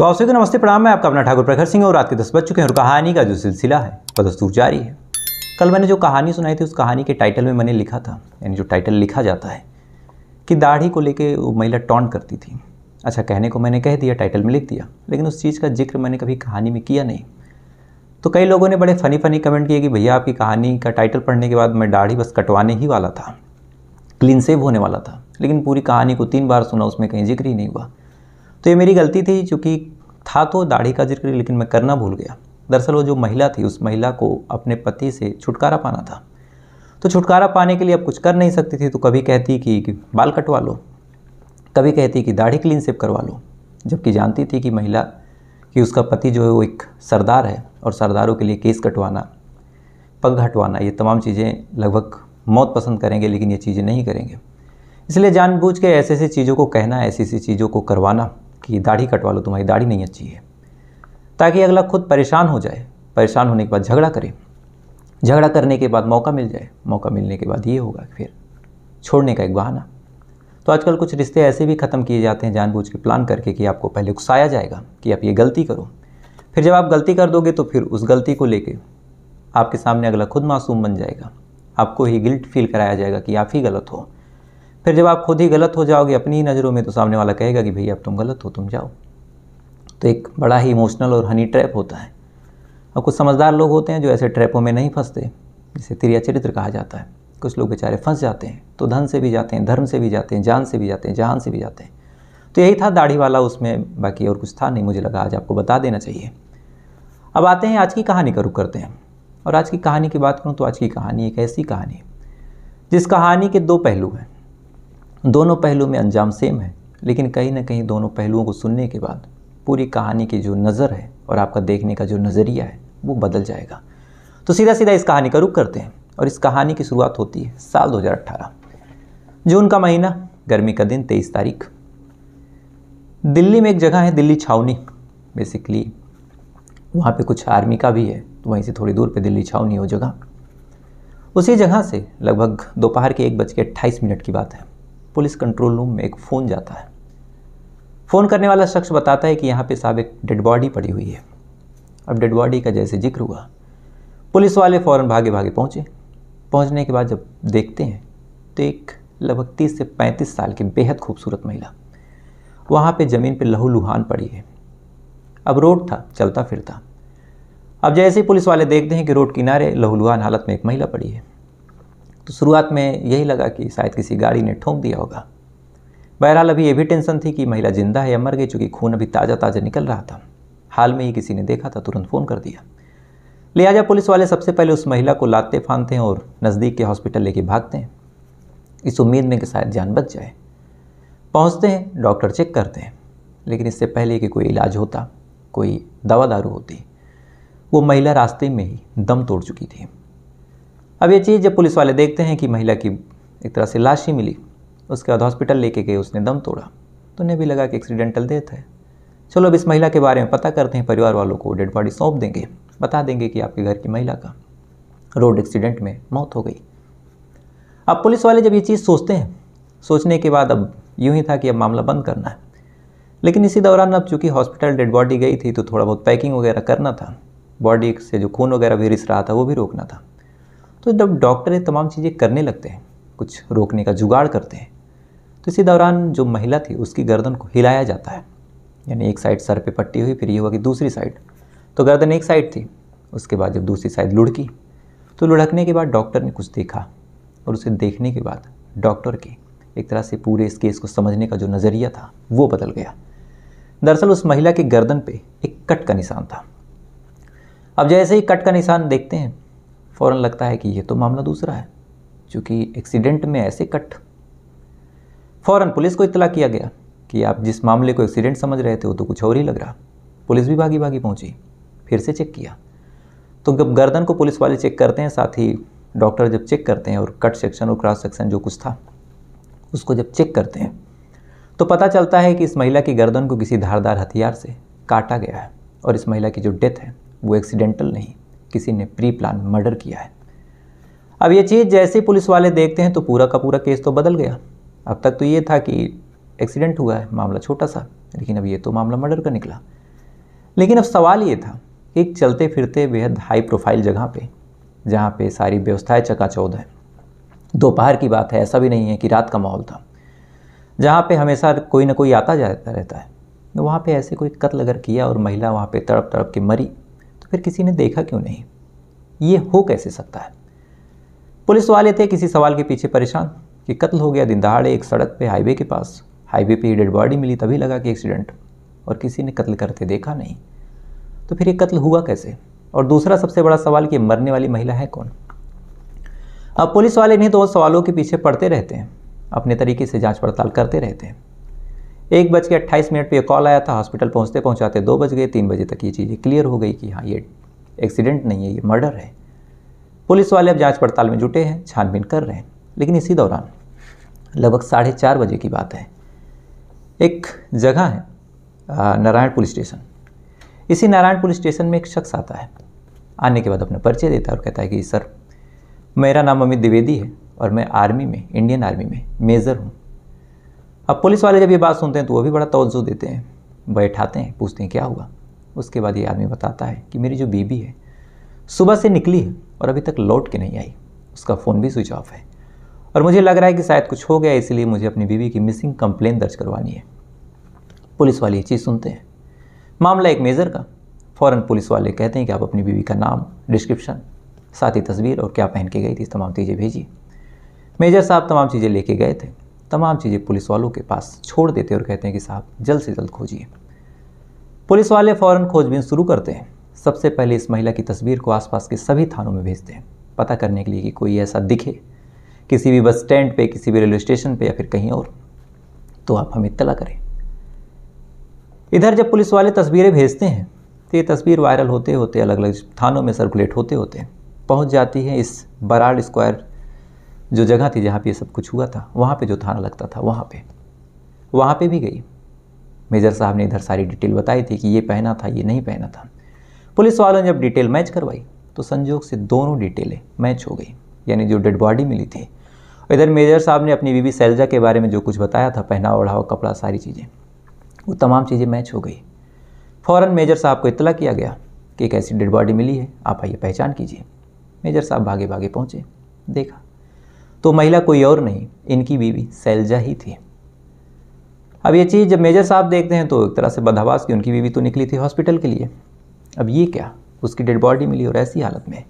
तो आप सभी नमस्ते प्रणाम मैं आपका अपना ठाकुर प्रखर सिंह और रात के दस बज चुके हैं और कहानी का जो सिलसिला है वह दस्तूर जारी है कल मैंने जो कहानी सुनाई थी उस कहानी के टाइटल में मैंने लिखा था यानी जो टाइटल लिखा जाता है कि दाढ़ी को लेके वो महिला टॉन करती थी अच्छा कहने को मैंने कह दिया टाइटल में लिख दिया लेकिन उस चीज़ का जिक्र मैंने कभी कहानी में किया नहीं तो कई लोगों ने बड़े फ़नी फ़नी कमेंट किए कि भैया आपकी कहानी का टाइटल पढ़ने के बाद मैं दाढ़ी बस कटवाने ही वाला था क्लीन सेव होने वाला था लेकिन पूरी कहानी को तीन बार सुना उसमें कहीं जिक्र ही नहीं हुआ तो ये मेरी गलती थी चूँकि था तो दाढ़ी का जिक्र लेकिन मैं करना भूल गया दरअसल वो जो महिला थी उस महिला को अपने पति से छुटकारा पाना था तो छुटकारा पाने के लिए अब कुछ कर नहीं सकती थी तो कभी कहती कि, कि बाल कटवा लो कभी कहती कि दाढ़ी क्लीन सेप करवा लो जबकि जानती थी कि महिला कि उसका पति जो है वो एक सरदार है और सरदारों के लिए केस कटवाना पग हटवाना ये तमाम चीज़ें लगभग मौत पसंद करेंगे लेकिन ये चीज़ें नहीं करेंगे इसलिए जानबूझ के ऐसे ऐसी चीज़ों को कहना ऐसी ऐसी चीज़ों को करवाना कि दाढ़ी कटवा लो तुम्हारी दाढ़ी नहीं अच्छी है ताकि अगला खुद परेशान हो जाए परेशान होने के बाद झगड़ा करे झगड़ा करने के बाद मौका मिल जाए मौका मिलने के बाद ये होगा फिर छोड़ने का एक बहाना तो आजकल कुछ रिश्ते ऐसे भी ख़त्म किए जाते हैं जानबूझ के प्लान करके कि आपको पहले उकसाया जाएगा कि आप ये गलती करो फिर जब आप गलती कर दोगे तो फिर उस गलती को लेके आपके सामने अगला खुद मासूम बन जाएगा आपको ही गिल्ट फील कराया जाएगा कि आप ही गलत हो फिर जब आप खुद ही गलत हो जाओगे अपनी ही नज़रों में तो सामने वाला कहेगा कि भैया अब तुम गलत हो तुम जाओ तो एक बड़ा ही इमोशनल और हनी ट्रैप होता है और कुछ समझदार लोग होते हैं जो ऐसे ट्रैपों में नहीं फंसते जिसे त्रिया चरित्र कहा जाता है कुछ लोग बेचारे फंस जाते हैं तो धन से भी जाते हैं धर्म से भी जाते हैं जान से भी जाते हैं जहान से भी जाते हैं तो यही था दाढ़ी वाला उसमें बाकी और कुछ था नहीं मुझे लगा आज आपको बता देना चाहिए अब आते हैं आज की कहानी का रुख करते हैं और आज की कहानी की बात करूँ तो आज की कहानी एक ऐसी कहानी है जिस कहानी के दो पहलू हैं दोनों पहलू में अंजाम सेम है लेकिन कहीं ना कहीं दोनों पहलुओं को सुनने के बाद पूरी कहानी की जो नज़र है और आपका देखने का जो नज़रिया है वो बदल जाएगा तो सीधा सीधा इस कहानी का रुख करते हैं और इस कहानी की शुरुआत होती है साल 2018 जून का महीना गर्मी का दिन 23 तारीख दिल्ली में एक जगह है दिल्ली छावनी बेसिकली वहाँ पे कुछ आर्मी का भी है तो वहीं से थोड़ी दूर पे दिल्ली छावनी हो जगह उसी जगह से लगभग दोपहर के एक बज के अट्ठाईस मिनट की बात है पुलिस कंट्रोल रूम में एक फ़ोन जाता है फ़ोन करने वाला शख्स बताता है कि यहाँ पे साहब एक डेड बॉडी पड़ी हुई है अब डेड बॉडी का जैसे जिक्र हुआ पुलिस वाले फ़ौरन भागे भागे पहुँचे पहुँचने के बाद जब देखते हैं तो एक लगभग तीस से पैंतीस साल की बेहद खूबसूरत महिला वहाँ पे ज़मीन पे लुहान पड़ी है अब रोड था चलता फिरता अब जैसे ही पुलिस वाले देखते हैं कि रोड किनारे लहूलुहान हालत में एक महिला पड़ी है तो शुरुआत में यही लगा कि शायद किसी गाड़ी ने ठोंक दिया होगा बहरहाल अभी ये भी टेंशन थी कि महिला जिंदा है या मर गई चूँकि खून अभी ताज़ा ताज़ा निकल रहा था हाल में ही किसी ने देखा था तुरंत फ़ोन कर दिया लिहाजा पुलिस वाले सबसे पहले उस महिला को लाते फानते हैं और नज़दीक के हॉस्पिटल लेके भागते हैं इस उम्मीद में कि शायद जान बच जाए पहुंचते हैं डॉक्टर चेक करते हैं लेकिन इससे पहले कि कोई इलाज होता कोई दवा दारू होती वो महिला रास्ते में ही दम तोड़ चुकी थी अब ये चीज़ जब पुलिस वाले देखते हैं कि महिला की एक तरह से लाश ही मिली उसके बाद हॉस्पिटल लेके गए उसने दम तोड़ा तो उन्हें भी लगा कि एक्सीडेंटल डेथ है चलो अब इस महिला के बारे में पता करते हैं परिवार वालों को डेड बॉडी सौंप देंगे बता देंगे कि आपके घर की महिला का रोड एक्सीडेंट में मौत हो गई अब पुलिस वाले जब ये चीज़ सोचते हैं सोचने के बाद अब यूँ ही था कि अब मामला बंद करना है लेकिन इसी दौरान अब चूँकि हॉस्पिटल डेड बॉडी गई थी तो थोड़ा बहुत पैकिंग वगैरह करना था बॉडी से जो खून वगैरह भी रिस रहा था वो भी रोकना था तो जब डॉक्टर ये तमाम चीज़ें करने लगते हैं कुछ रोकने का जुगाड़ करते हैं तो इसी दौरान जो महिला थी उसकी गर्दन को हिलाया जाता है यानी एक साइड सर पे पट्टी हुई फिर ये हुआ कि दूसरी साइड तो गर्दन एक साइड थी उसके बाद जब दूसरी साइड लुढ़की तो लुढ़कने के बाद डॉक्टर ने कुछ देखा और उसे देखने के बाद डॉक्टर के एक तरह से पूरे इस केस को समझने का जो नज़रिया था वो बदल गया दरअसल उस महिला के गर्दन पे एक कट का निशान था अब जैसे ही कट का निशान देखते हैं फ़ौर लगता है कि ये तो मामला दूसरा है चूँकि एक्सीडेंट में ऐसे कट फ़ौर पुलिस को इतला किया गया कि आप जिस मामले को एक्सीडेंट समझ रहे थे वो तो कुछ और ही लग रहा पुलिस भी भागी भागी पहुंची फिर से चेक किया तो जब गर्दन को पुलिस वाले चेक करते हैं साथ ही डॉक्टर जब चेक करते हैं और कट सेक्शन और क्रॉस सेक्शन जो कुछ था उसको जब चेक करते हैं तो पता चलता है कि इस महिला की गर्दन को किसी धारदार हथियार से काटा गया है और इस महिला की जो डेथ है वो एक्सीडेंटल नहीं किसी ने प्री प्लान मर्डर किया है अब ये चीज़ जैसे ही पुलिस वाले देखते हैं तो पूरा का पूरा केस तो बदल गया अब तक तो ये था कि एक्सीडेंट हुआ है मामला छोटा सा लेकिन अब ये तो मामला मर्डर का निकला लेकिन अब सवाल ये था कि एक चलते फिरते बेहद हाई प्रोफाइल जगह पे जहाँ पे सारी व्यवस्थाएं चकाचौध है दोपहर की बात है ऐसा भी नहीं है कि रात का माहौल था जहाँ पे हमेशा कोई ना कोई आता जाता रहता है तो वहाँ पे ऐसे कोई कत्ल अगर किया और महिला वहाँ पे तड़प तड़प के मरी फिर किसी ने देखा क्यों नहीं ये हो कैसे सकता है पुलिस वाले थे किसी सवाल के पीछे परेशान कि कत्ल हो गया दिन दहाड़े एक सड़क पे हाईवे के पास हाईवे पे डेड बॉडी मिली तभी लगा कि एक्सीडेंट और किसी ने कत्ल करते देखा नहीं तो फिर ये कत्ल हुआ कैसे और दूसरा सबसे बड़ा सवाल कि मरने वाली महिला है कौन अब पुलिस वाले नहीं तो सवालों के पीछे पड़ते रहते हैं अपने तरीके से जांच पड़ताल करते रहते हैं एक बज के अट्ठाईस मिनट पर यह कॉल आया था हॉस्पिटल पहुँचते पहुँचाते दो बज गए तीन बजे तक ये चीज़ें क्लियर हो गई कि हाँ ये एक्सीडेंट नहीं है ये मर्डर है पुलिस वाले अब जांच पड़ताल में जुटे हैं छानबीन कर रहे हैं लेकिन इसी दौरान लगभग साढ़े चार बजे की बात है एक जगह है नारायण पुलिस स्टेशन इसी नारायण पुलिस स्टेशन में एक शख्स आता है आने के बाद अपना परिचय देता है और कहता है कि सर मेरा नाम अमित द्विवेदी है और मैं आर्मी में इंडियन आर्मी में मेजर हूँ अब पुलिस वाले जब ये बात सुनते हैं तो वो भी बड़ा तोज्जो देते हैं बैठाते हैं पूछते हैं क्या हुआ उसके बाद ये आदमी बताता है कि मेरी जो बीबी है सुबह से निकली है और अभी तक लौट के नहीं आई उसका फ़ोन भी स्विच ऑफ है और मुझे लग रहा है कि शायद कुछ हो गया इसलिए मुझे अपनी बीवी की मिसिंग कंप्लेन दर्ज करवानी है पुलिस वाले ये चीज़ सुनते हैं मामला एक मेजर का फ़ौर पुलिस वाले कहते हैं कि आप अपनी बीवी का नाम डिस्क्रिप्शन साथ ही तस्वीर और क्या पहन के गई थी तमाम चीज़ें भेजिए मेजर साहब तमाम चीज़ें लेके गए थे तमाम चीज़ें पुलिस वालों के पास छोड़ देते और कहते हैं कि साहब जल्द से जल्द खोजिए पुलिस वाले फ़ौरन खोजबीन शुरू करते हैं सबसे पहले इस महिला की तस्वीर को आसपास के सभी थानों में भेजते हैं पता करने के लिए कि कोई ऐसा दिखे किसी भी बस स्टैंड पे किसी भी रेलवे स्टेशन पे या फिर कहीं और तो आप हमें इतला करें इधर जब पुलिस वाले तस्वीरें भेजते हैं तो ये तस्वीर वायरल होते होते अलग अलग थानों में सर्कुलेट होते होते पहुंच जाती है इस बराड स्क्वायर जो जगह थी जहाँ पे ये सब कुछ हुआ था वहाँ पे जो थाना लगता था वहाँ पे वहाँ पे भी गई मेजर साहब ने इधर सारी डिटेल बताई थी कि ये पहना था ये नहीं पहना था पुलिस वालों ने जब डिटेल मैच करवाई तो संजोग से दोनों डिटेलें मैच हो गई यानी जो डेड बॉडी मिली थी इधर मेजर साहब ने अपनी बीवी सैलजा के बारे में जो कुछ बताया था पहना ओढ़ावा कपड़ा सारी चीज़ें वो तमाम चीज़ें मैच हो गई फ़ौर मेजर साहब को इतला किया गया कि एक ऐसी डेड बॉडी मिली है आप आइए पहचान कीजिए मेजर साहब भागे भागे पहुँचे देखा तो महिला कोई और नहीं इनकी बीवी सैलजा ही थी अब ये चीज़ जब मेजर साहब देखते हैं तो एक तरह से बदहवास की उनकी बीवी तो निकली थी हॉस्पिटल के लिए अब ये क्या उसकी डेड बॉडी मिली और ऐसी हालत में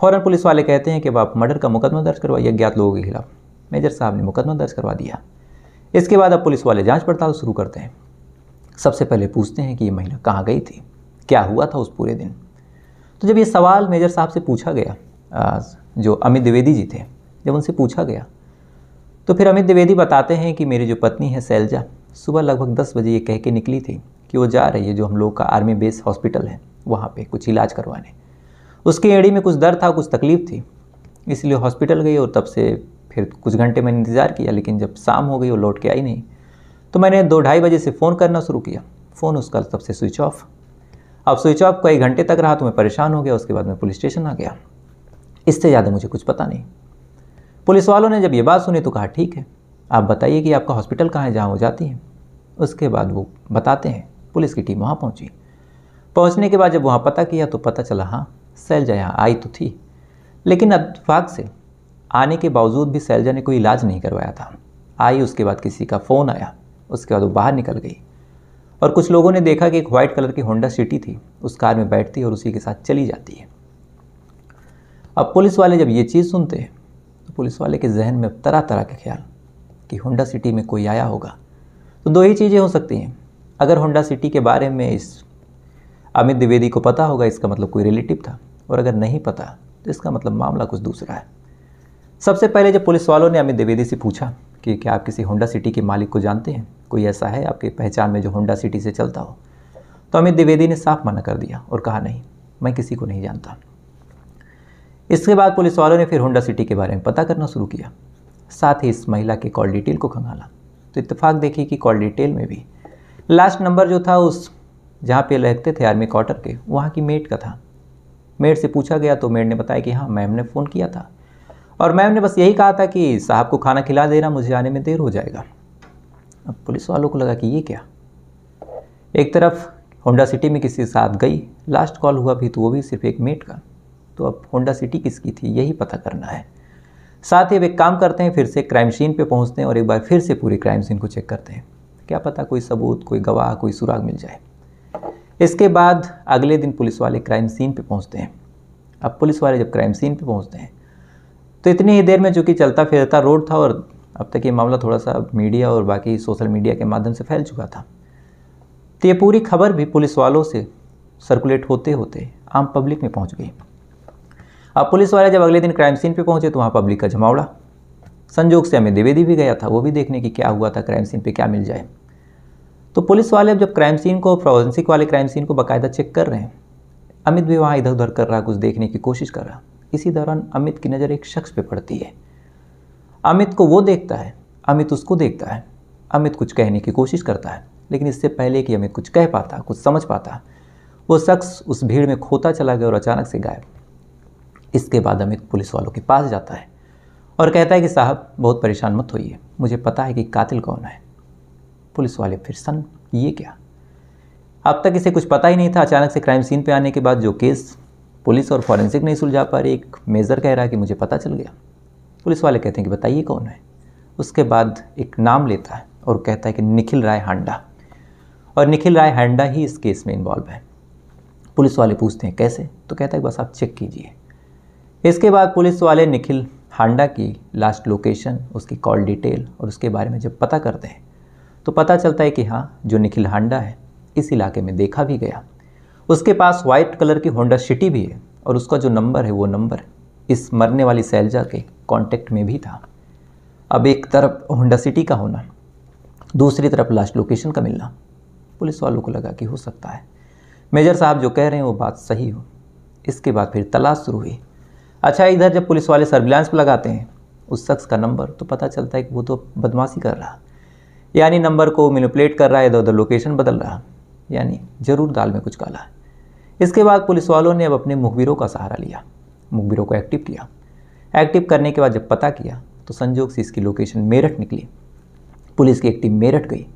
फ़ौरन पुलिस वाले कहते हैं कि अब आप मर्डर का मुकदमा दर्ज करवाइए अज्ञात लोगों के खिलाफ मेजर साहब ने मुकदमा दर्ज करवा दिया इसके बाद अब पुलिस वाले जांच पड़ताल शुरू करते हैं सबसे पहले पूछते हैं कि ये महिला कहाँ गई थी क्या हुआ था उस पूरे दिन तो जब ये सवाल मेजर साहब से पूछा गया जो अमित द्विवेदी जी थे जब उनसे पूछा गया तो फिर अमित द्विवेदी बताते हैं कि मेरी जो पत्नी है सैलजा सुबह लगभग दस बजे ये कह के निकली थी कि वो जा रही है जो हम लोग का आर्मी बेस हॉस्पिटल है वहाँ पे कुछ इलाज करवाने उसकी एड़ी में कुछ दर्द था कुछ तकलीफ़ थी इसलिए हॉस्पिटल गई और तब से फिर कुछ घंटे मैंने इंतज़ार किया लेकिन जब शाम हो गई वो लौट के आई नहीं तो मैंने दो ढाई बजे से फ़ोन करना शुरू किया फ़ोन उसका तब से स्विच ऑफ अब स्विच ऑफ कई घंटे तक रहा तो मैं परेशान हो गया उसके बाद मैं पुलिस स्टेशन आ गया इससे ज़्यादा मुझे कुछ पता नहीं पुलिस वालों ने जब ये बात सुनी तो कहा ठीक है आप बताइए कि आपका हॉस्पिटल कहाँ है जहाँ वो जाती हैं उसके बाद वो बताते हैं पुलिस की टीम वहाँ पहुँची पहुँचने के बाद जब वहाँ पता किया तो पता चला हाँ सैलजा यहाँ आई तो थी लेकिन अतफाक से आने के बावजूद भी सैलजा ने कोई इलाज नहीं करवाया था आई उसके बाद किसी का फ़ोन आया उसके बाद वो बाहर निकल गई और कुछ लोगों ने देखा कि एक वाइट कलर की होंडा सिटी थी उस कार में बैठती और उसी के साथ चली जाती है अब पुलिस वाले जब ये चीज़ सुनते हैं पुलिस वाले के जहन में तरह तरह के ख्याल कि होंडा सिटी में कोई आया होगा तो दो ही चीज़ें हो सकती हैं अगर होंडा सिटी के बारे में इस अमित द्विवेदी को पता होगा इसका मतलब कोई रिलेटिव था और अगर नहीं पता तो इसका मतलब मामला कुछ दूसरा है सबसे पहले जब पुलिस वालों ने अमित द्विवेदी से पूछा कि क्या आप किसी होंडा सिटी के मालिक को जानते हैं कोई ऐसा है आपके पहचान में जो होंडा सिटी से चलता हो तो अमित द्विवेदी ने साफ मना कर दिया और कहा नहीं मैं किसी को नहीं जानता इसके बाद पुलिस वालों ने फिर होंडा सिटी के बारे में पता करना शुरू किया साथ ही इस महिला के कॉल डिटेल को खंगाला तो इतफाक देखी कि कॉल डिटेल में भी लास्ट नंबर जो था उस जहाँ पे रहते थे आर्मी क्वार्टर के वहाँ की मेट का था मेट से पूछा गया तो मेट ने बताया कि हाँ मैम ने फ़ोन किया था और मैम ने बस यही कहा था कि साहब को खाना खिला देना मुझे आने में देर हो जाएगा अब पुलिस वालों को लगा कि ये क्या एक तरफ होंडा सिटी में किसी के साथ गई लास्ट कॉल हुआ भी तो वो भी सिर्फ एक मेट का तो अब होंडा सिटी किसकी थी यही पता करना है साथ ही वे काम करते हैं फिर से क्राइम सीन पे पहुंचते हैं और एक बार फिर से पूरी क्राइम सीन को चेक करते हैं क्या पता कोई सबूत कोई गवाह कोई सुराग मिल जाए इसके बाद अगले दिन पुलिस वाले क्राइम सीन पे पहुंचते हैं अब पुलिस वाले जब क्राइम सीन पे पहुंचते हैं तो इतनी ही देर में चूँकि चलता फिरता रोड था और अब तक ये मामला थोड़ा सा मीडिया और बाकी सोशल मीडिया के माध्यम से फैल चुका था तो ये पूरी खबर भी पुलिस वालों से सर्कुलेट होते होते आम पब्लिक में पहुँच गई अब पुलिस वाले जब अगले दिन क्राइम सीन पे पहुंचे तो वहाँ पब्लिक का जमावड़ा संजोग से हमें द्विवेदी भी गया था वो भी देखने की क्या हुआ था क्राइम सीन पे क्या मिल जाए तो पुलिस वाले अब जब क्राइम सीन को फॉरेंसिक वाले क्राइम सीन को बाकायदा चेक कर रहे हैं अमित भी वहाँ इधर उधर कर रहा कुछ देखने की कोशिश कर रहा इसी दौरान अमित की नज़र एक शख्स पर पड़ती है अमित को वो देखता है अमित उसको देखता है अमित कुछ कहने की कोशिश करता है लेकिन इससे पहले कि अमित कुछ कह पाता कुछ समझ पाता वो शख्स उस भीड़ में खोता चला गया और अचानक से गायब इसके बाद अमित पुलिस वालों के पास जाता है और कहता है कि साहब बहुत परेशान मत होइए मुझे पता है कि कातिल कौन है पुलिस वाले फिर सन ये क्या अब तक इसे कुछ पता ही नहीं था अचानक से क्राइम सीन पे आने के बाद जो केस पुलिस और फॉरेंसिक नहीं सुलझा पा रही एक मेज़र कह रहा है कि मुझे पता चल गया पुलिस वाले कहते हैं कि बताइए कौन है उसके बाद एक नाम लेता है और कहता है कि निखिल राय हांडा और निखिल राय हांडा ही इस केस में इन्वॉल्व है पुलिस वाले पूछते हैं कैसे तो कहता है बस आप चेक कीजिए इसके बाद पुलिस वाले निखिल हांडा की लास्ट लोकेशन उसकी कॉल डिटेल और उसके बारे में जब पता करते हैं तो पता चलता है कि हाँ जो निखिल हांडा है इस इलाके में देखा भी गया उसके पास वाइट कलर की होंडा सिटी भी है और उसका जो नंबर है वो नंबर इस मरने वाली सैलजा के कांटेक्ट में भी था अब एक तरफ होंडा सिटी का होना दूसरी तरफ लास्ट लोकेशन का मिलना पुलिस वालों को लगा कि हो सकता है मेजर साहब जो कह रहे हैं वो बात सही हो इसके बाद फिर तलाश शुरू हुई अच्छा इधर जब पुलिस वाले सर्विलांस पर लगाते हैं उस शख्स का नंबर तो पता चलता है कि वो तो बदमाशी कर रहा यानी नंबर को मैनिपुलेट कर रहा है इधर उधर लोकेशन बदल रहा यानी ज़रूर दाल में कुछ काला है इसके बाद पुलिस वालों ने अब अपने मुखबिरों का सहारा लिया मुखबिरों को एक्टिव किया एक्टिव करने के बाद जब पता किया तो संजोग से इसकी लोकेशन मेरठ निकली पुलिस की एक टीम मेरठ गई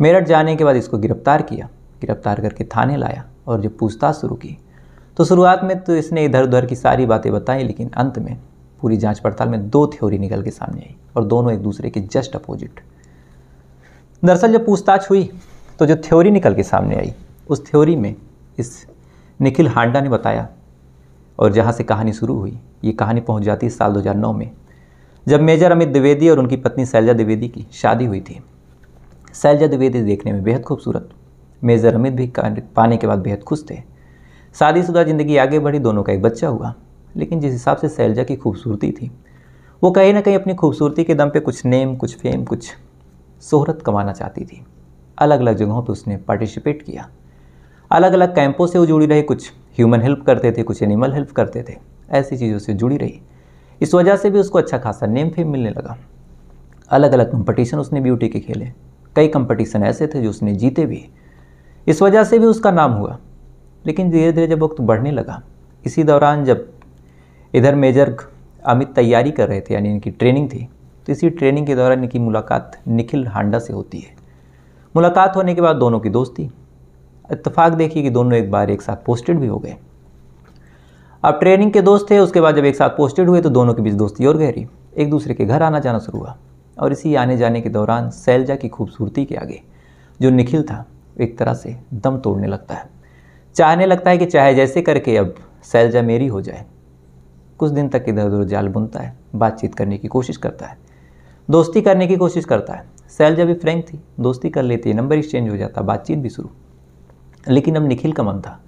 मेरठ जाने के बाद इसको गिरफ्तार किया गिरफ्तार करके थाने लाया और जब पूछताछ शुरू की तो शुरुआत में तो इसने इधर उधर की सारी बातें बताई लेकिन अंत में पूरी जांच पड़ताल में दो थ्योरी निकल के सामने आई और दोनों एक दूसरे के जस्ट अपोजिट दरअसल जब पूछताछ हुई तो जो थ्योरी निकल के सामने आई उस थ्योरी में इस निखिल हांडा ने बताया और जहाँ से कहानी शुरू हुई ये कहानी पहुँच जाती है साल 2009 में जब मेजर अमित द्विवेदी और उनकी पत्नी शैलजा द्विवेदी की शादी हुई थी शैलजा द्विवेदी देखने में बेहद खूबसूरत मेजर अमित भी पाने के बाद बेहद खुश थे शादीशुदा ज़िंदगी आगे बढ़ी दोनों का एक बच्चा हुआ लेकिन जिस हिसाब से सैलजा की खूबसूरती थी वो कहीं ना कहीं अपनी खूबसूरती के दम पे कुछ नेम कुछ फेम कुछ शोहरत कमाना चाहती थी अलग अलग जगहों पे उसने पार्टिसिपेट किया अलग अलग कैंपों से वो जुड़ी रही कुछ ह्यूमन हेल्प करते थे कुछ एनिमल हेल्प करते थे ऐसी चीज़ों से जुड़ी रही इस वजह से भी उसको अच्छा खासा नेम फेम मिलने लगा अलग अलग कंपटीशन उसने ब्यूटी के खेले कई कंपटीशन ऐसे थे जो उसने जीते भी इस वजह से भी उसका नाम हुआ लेकिन धीरे धीरे जब वक्त बढ़ने लगा इसी दौरान जब इधर मेजर अमित तैयारी कर रहे थे यानी इनकी ट्रेनिंग थी तो इसी ट्रेनिंग के दौरान इनकी मुलाकात निखिल हांडा से होती है मुलाकात होने के बाद दोनों की दोस्ती इतफाक देखिए कि दोनों एक बार एक साथ पोस्टेड भी हो गए अब ट्रेनिंग के दोस्त थे उसके बाद जब एक साथ पोस्टेड हुए तो दोनों के बीच दोस्ती और गहरी एक दूसरे के घर आना जाना शुरू हुआ और इसी आने जाने के दौरान सैलजा की खूबसूरती के आगे जो निखिल था एक तरह से दम तोड़ने लगता है चाहने लगता है कि चाहे जैसे करके अब सैलजा मेरी हो जाए कुछ दिन तक इधर उधर जाल बुनता है बातचीत करने की कोशिश करता है दोस्ती करने की कोशिश करता है सैलजा भी फ्रेंक थी दोस्ती कर लेती है नंबर एक्सचेंज हो जाता बातचीत भी शुरू लेकिन अब निखिल का मन था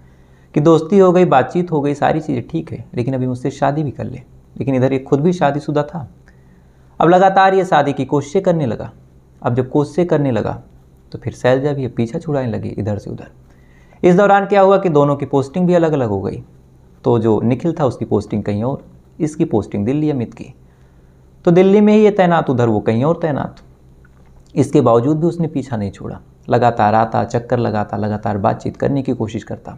कि दोस्ती हो गई बातचीत हो गई सारी चीज़ें ठीक है लेकिन अभी मुझसे शादी भी कर ले लेकिन इधर ये खुद भी शादीशुदा था अब लगातार ये शादी की कोशिशें करने लगा अब जब कोशिशें करने लगा तो फिर सैलजा भी पीछा छुड़ाने लगी इधर से उधर इस दौरान क्या हुआ कि दोनों की पोस्टिंग भी अलग अलग हो गई तो जो निखिल था उसकी पोस्टिंग कहीं और इसकी पोस्टिंग दिल्ली अमित की तो दिल्ली में ही ये तैनात उधर वो कहीं और तैनात इसके बावजूद भी उसने पीछा नहीं छोड़ा लगातार आता चक्कर लगाता लगातार बातचीत करने की कोशिश करता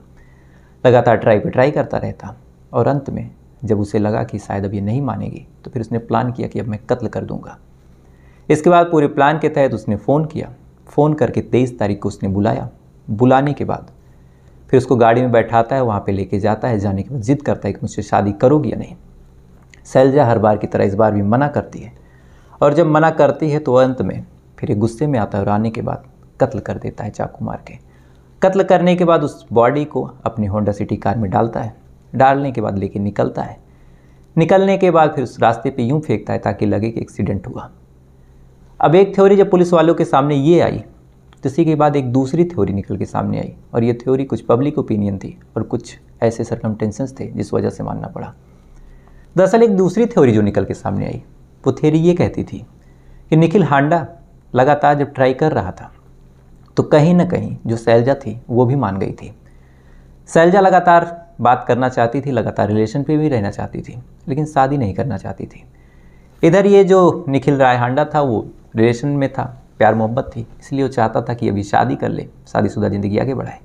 लगातार ट्राई पे ट्राई करता रहता और अंत में जब उसे लगा कि शायद अब ये नहीं मानेगी तो फिर उसने प्लान किया कि अब मैं कत्ल कर दूंगा इसके बाद पूरे प्लान के तहत उसने फ़ोन किया फ़ोन करके तेईस तारीख को उसने बुलाया बुलाने के बाद फिर उसको गाड़ी में बैठाता है वहाँ पे लेके जाता है जाने के बाद जिद करता है कि मुझसे शादी करोगी या नहीं सैलजा हर बार की तरह इस बार भी मना करती है और जब मना करती है तो अंत में फिर एक गुस्से में आता है और आने के बाद कत्ल कर देता है चाकू मार के कत्ल करने के बाद उस बॉडी को अपनी होंडा सिटी कार में डालता है डालने के बाद लेके निकलता है निकलने के बाद फिर उस रास्ते पे यूं फेंकता है ताकि लगे कि एक्सीडेंट हुआ अब एक थ्योरी जब पुलिस वालों के सामने ये आई तो इसी के बाद एक दूसरी थ्योरी निकल के सामने आई और ये थ्योरी कुछ पब्लिक ओपिनियन थी और कुछ ऐसे सरकमटेंसेस थे जिस वजह से मानना पड़ा दरअसल एक दूसरी थ्योरी जो निकल के सामने आई वो थ्योरी ये कहती थी कि निखिल हांडा लगातार जब ट्राई कर रहा था तो कहीं ना कहीं जो सैलजा थी वो भी मान गई थी सैलजा लगातार बात करना चाहती थी लगातार रिलेशन पे भी रहना चाहती थी लेकिन शादी नहीं करना चाहती थी इधर ये जो निखिल राय हांडा था वो रिलेशन में था प्यार मोहब्बत थी इसलिए वो चाहता था कि अभी शादी कर ले शादीशुदा ज़िंदगी आगे बढ़ाए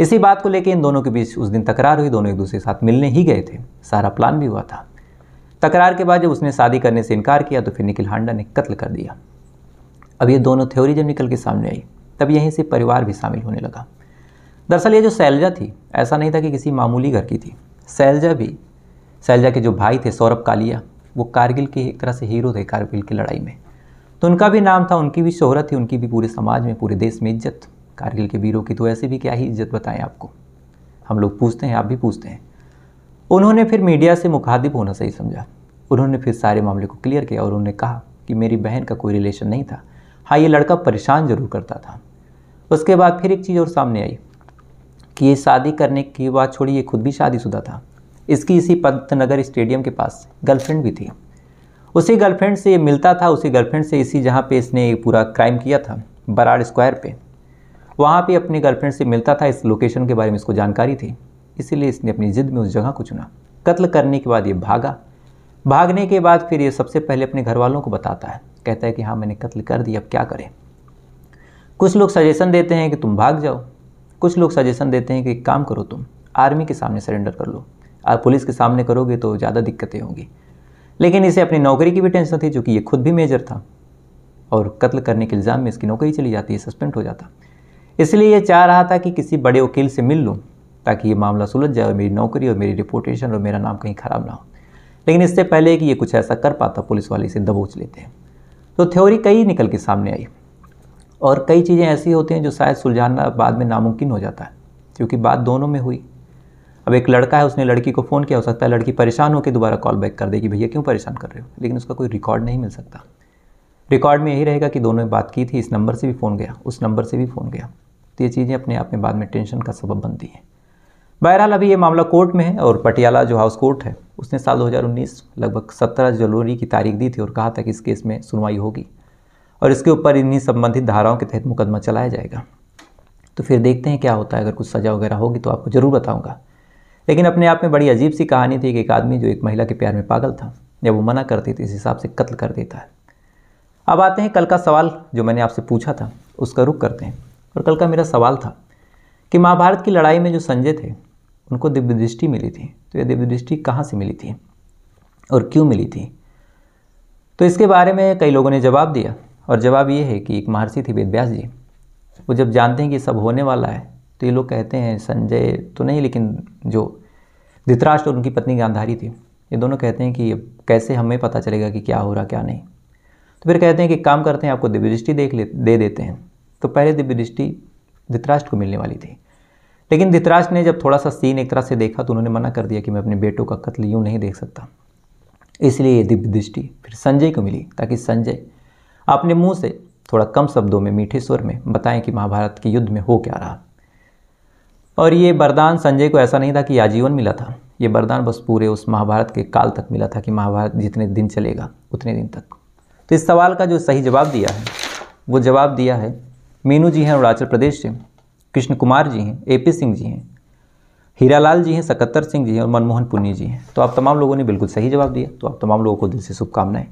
इसी बात को लेकर इन दोनों के बीच उस दिन तकरार हुई दोनों एक दूसरे के साथ मिलने ही गए थे सारा प्लान भी हुआ था तकरार के बाद जब उसने शादी करने से इनकार किया तो फिर निखिल हांडा ने कत्ल कर दिया अब ये दोनों थ्योरी जब निकल के सामने आई तब यहीं से परिवार भी शामिल होने लगा दरअसल ये जो सैलजा थी ऐसा नहीं था कि किसी मामूली घर की थी सैलजा भी सैलजा के जो भाई थे सौरभ कालिया वो कारगिल के एक तरह से हीरो थे कारगिल की लड़ाई में तो उनका भी नाम था उनकी भी शोहरत थी उनकी भी पूरे समाज में पूरे देश में इज्जत कारगिल के वीरों की तो ऐसे भी क्या ही इज्जत बताएं आपको हम लोग पूछते हैं आप भी पूछते हैं उन्होंने फिर मीडिया से मुखातिब होना सही समझा उन्होंने फिर सारे मामले को क्लियर किया और उन्होंने कहा कि मेरी बहन का कोई रिलेशन नहीं था हाँ ये लड़का परेशान ज़रूर करता था उसके बाद फिर एक चीज़ और सामने आई कि ये शादी करने की बात छोड़ी ये खुद भी शादीशुदा था इसकी इसी पंतनगर स्टेडियम के पास गर्लफ्रेंड भी थी उसी गर्लफ्रेंड से ये मिलता था उसी गर्लफ्रेंड से इसी जहाँ पे इसने पूरा क्राइम किया था बराड़ स्क्वायर पे वहाँ पे अपनी गर्लफ्रेंड से मिलता था इस लोकेशन के बारे में इसको जानकारी थी इसीलिए इसने अपनी ज़िद में उस जगह को चुना कत्ल करने के बाद ये भागा भागने के बाद फिर ये सबसे पहले अपने घर वालों को बताता है कहता है कि हाँ मैंने कत्ल कर दिया अब क्या करें कुछ लोग सजेशन देते हैं कि तुम भाग जाओ कुछ लोग सजेशन देते हैं कि एक काम करो तुम आर्मी के सामने सरेंडर कर लो और पुलिस के सामने करोगे तो ज़्यादा दिक्कतें होंगी लेकिन इसे अपनी नौकरी की भी टेंशन थी चूँकि ये खुद भी मेजर था और कत्ल करने के इल्ज़ाम में इसकी नौकरी चली जाती है सस्पेंड हो जाता इसलिए ये चाह रहा था कि किसी बड़े वकील से मिल लूँ ताकि ये मामला सुलझ जाए और मेरी नौकरी और मेरी रिपोर्टेशन और मेरा नाम कहीं ख़राब ना हो लेकिन इससे पहले कि ये कुछ ऐसा कर पाता पुलिस वाले इसे दबोच लेते हैं तो थ्योरी कई निकल के सामने आई और कई चीज़ें ऐसी होती हैं जो शायद सुलझाना बाद में नामुमकिन हो जाता है क्योंकि बात दोनों में हुई अब एक लड़का है उसने लड़की को फ़ोन किया हो सकता है लड़की परेशान होकर दोबारा कॉल बैक कर देगी भैया क्यों परेशान कर रहे हो लेकिन उसका कोई रिकॉर्ड नहीं मिल सकता रिकॉर्ड में यही रहेगा कि दोनों ने बात की थी इस नंबर से भी फ़ोन गया उस नंबर से भी फ़ोन गया तो ये चीज़ें अपने आप में बाद में टेंशन का सबब बनती हैं बहरहाल अभी ये मामला कोर्ट में है और पटियाला जो हाउस कोर्ट है उसने साल 2019 लगभग 17 जनवरी की तारीख दी थी और कहा था कि इस केस में सुनवाई होगी और इसके ऊपर इन्हीं संबंधित धाराओं के तहत मुकदमा चलाया जाएगा तो फिर देखते हैं क्या होता है अगर कुछ सज़ा वगैरह होगी तो आपको ज़रूर बताऊँगा लेकिन अपने आप में बड़ी अजीब सी कहानी थी कि एक आदमी जो एक महिला के प्यार में पागल था जब वो मना करती थी इस हिसाब से कत्ल कर देता है अब आते हैं कल का सवाल जो मैंने आपसे पूछा था उसका रुख करते हैं और कल का मेरा सवाल था कि महाभारत की लड़ाई में जो संजय थे उनको दिव्य दृष्टि मिली थी तो यह दिव्य दृष्टि कहाँ से मिली थी और क्यों मिली थी तो इसके बारे में कई लोगों ने जवाब दिया और जवाब ये है कि एक महर्षि थे वेदव्यास जी वो जब जानते हैं कि सब होने वाला है तो ये लोग कहते हैं संजय तो नहीं लेकिन जो धृतराष्ट्र और उनकी पत्नी गांधारी थी ये दोनों कहते हैं कि कैसे हमें पता चलेगा कि क्या हो रहा क्या नहीं तो फिर कहते हैं कि काम करते हैं आपको दिव्य दृष्टि देख ले दे देते हैं तो पहले दिव्य दृष्टि धृतराष्ट्र को मिलने वाली थी लेकिन धृतराष्ट्र ने जब थोड़ा सा सीन एक तरह से देखा तो उन्होंने मना कर दिया कि मैं अपने बेटों का कत्ल यूँ नहीं देख सकता इसलिए ये दिव्य दृष्टि फिर संजय को मिली ताकि संजय अपने मुँह से थोड़ा कम शब्दों में मीठे स्वर में बताएं कि महाभारत के युद्ध में हो क्या रहा और ये वरदान संजय को ऐसा नहीं था कि आजीवन मिला था ये वरदान बस पूरे उस महाभारत के काल तक मिला था कि महाभारत जितने दिन चलेगा उतने दिन तक तो इस सवाल का जो सही जवाब दिया है वो जवाब दिया है मीनू जी हैं अरुणाचल प्रदेश से कृष्ण कुमार जी हैं ए पी सिंह जी हैं हीरालाल जी हैं सकत्तर सिंह जी हैं और मनमोहन पुन्नी जी हैं तो आप तमाम लोगों ने बिल्कुल सही जवाब दिया तो आप तमाम लोगों को दिल से शुभकामनाएं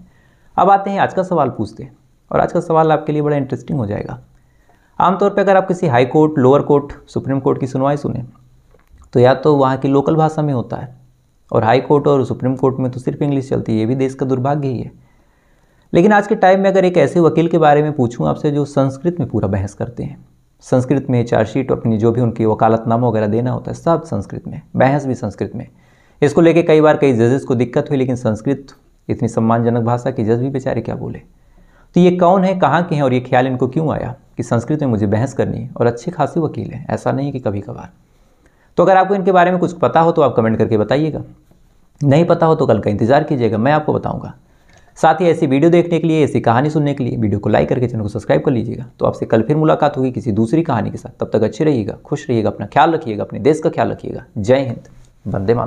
अब आते हैं आज का सवाल पूछते हैं और आज का सवाल आपके लिए बड़ा इंटरेस्टिंग हो जाएगा आमतौर पर अगर आप किसी high court lower court supreme court की सुनवाई सुने तो या तो वहाँ की लोकल भाषा में होता है और हाई कोर्ट और सुप्रीम कोर्ट में तो सिर्फ इंग्लिश चलती है ये भी देश का दुर्भाग्य ही है लेकिन आज के टाइम में अगर एक ऐसे वकील के बारे में पूछूँ आपसे जो संस्कृत में पूरा बहस करते हैं संस्कृत में चार्जशीट अपनी जो भी उनकी वकालतनामा वगैरह देना होता है सब संस्कृत में बहस भी संस्कृत में इसको लेके कई बार कई जजेस को दिक्कत हुई लेकिन संस्कृत इतनी सम्मानजनक भाषा की जज भी बेचारे क्या बोले तो ये कौन है कहाँ के हैं और ये ख्याल इनको क्यों आया कि संस्कृत में मुझे बहस करनी है और अच्छी खासी वकील है ऐसा नहीं है कि कभी कभार तो अगर आपको इनके बारे में कुछ पता हो तो आप कमेंट करके बताइएगा नहीं पता हो तो कल का इंतज़ार कीजिएगा मैं आपको बताऊँगा साथ ही ऐसी वीडियो देखने के लिए ऐसी कहानी सुनने के लिए वीडियो को लाइक करके चैनल को सब्सक्राइब कर लीजिएगा तो आपसे कल फिर मुलाकात होगी किसी दूसरी कहानी के साथ तब तक अच्छे रहिएगा खुश रहिएगा अपना ख्याल रखिएगा अपने देश का ख्याल रखिएगा जय हिंद वंदे मातरम